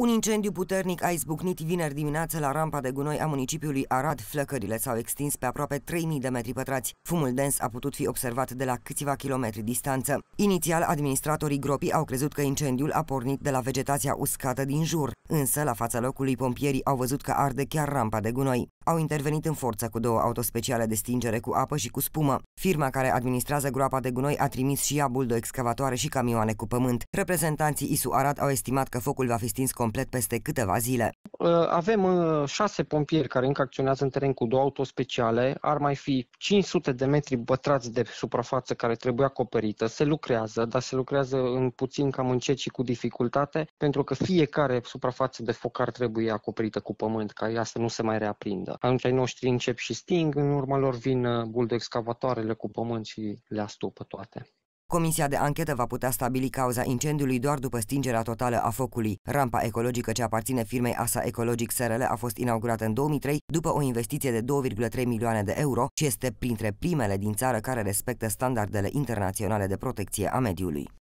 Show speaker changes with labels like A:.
A: Un incendiu puternic a izbucnit vineri dimineață la rampa de gunoi a municipiului Arad. Flăcările s-au extins pe aproape 3000 de metri pătrați. Fumul dens a putut fi observat de la câțiva kilometri distanță. Inițial, administratorii gropii au crezut că incendiul a pornit de la vegetația uscată din jur, însă la fața locului pompierii au văzut că arde chiar rampa de gunoi. Au intervenit în forță cu două autospeciale de stingere cu apă și cu spumă. Firma care administrează groapa de gunoi a trimis și ea buldo excavatoare și camioane cu pământ. Reprezentanții ISU Arad au estimat că focul va fi stins complet complet peste câteva zile.
B: Uh, avem uh, șase pompieri care încă acționează în teren cu două autospeciale, ar mai fi 500 de metri bătrați de suprafață care trebuie acoperită, se lucrează, dar se lucrează în puțin cam încet și cu dificultate, pentru că fiecare suprafață de foc ar trebuie acoperită cu pământ, ca ea să nu se mai reaprindă. Atunci ai noștri încep și sting, în urma lor vin uh, buldoexcavatoarele cu pământ și le astupă toate.
A: Comisia de anchetă va putea stabili cauza incendiului doar după stingerea totală a focului. Rampa ecologică ce aparține firmei ASA Ecologic SRL a fost inaugurată în 2003 după o investiție de 2,3 milioane de euro și este printre primele din țară care respectă standardele internaționale de protecție a mediului.